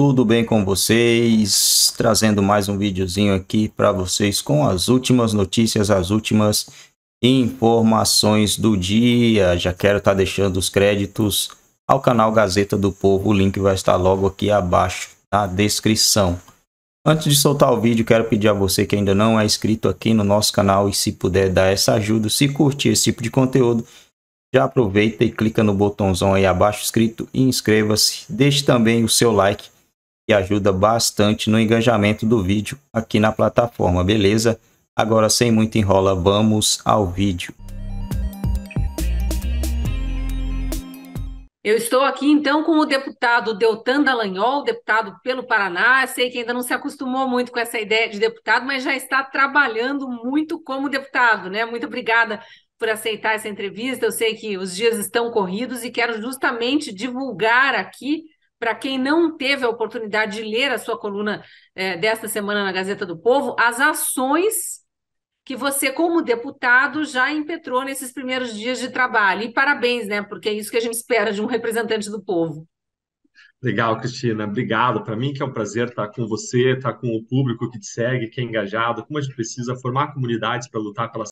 Tudo bem com vocês? Trazendo mais um videozinho aqui para vocês com as últimas notícias, as últimas informações do dia. Já quero estar tá deixando os créditos ao canal Gazeta do Povo, o link vai estar logo aqui abaixo na descrição. Antes de soltar o vídeo, quero pedir a você que ainda não é inscrito aqui no nosso canal e se puder dar essa ajuda, se curtir esse tipo de conteúdo, já aproveita e clica no botãozão aí abaixo escrito e inscreva-se. Deixe também o seu like e ajuda bastante no engajamento do vídeo aqui na plataforma, beleza? Agora sem muito enrola, vamos ao vídeo. Eu estou aqui então com o deputado Deltan Dallagnol, deputado pelo Paraná. Sei que ainda não se acostumou muito com essa ideia de deputado, mas já está trabalhando muito como deputado, né? Muito obrigada por aceitar essa entrevista. Eu sei que os dias estão corridos e quero justamente divulgar aqui para quem não teve a oportunidade de ler a sua coluna é, desta semana na Gazeta do Povo, as ações que você, como deputado, já impetrou nesses primeiros dias de trabalho. E parabéns, né? Porque é isso que a gente espera de um representante do povo. Legal, Cristina. Obrigado. Para mim que é um prazer estar com você, estar com o público que te segue, que é engajado, como a gente precisa formar comunidades para lutar pela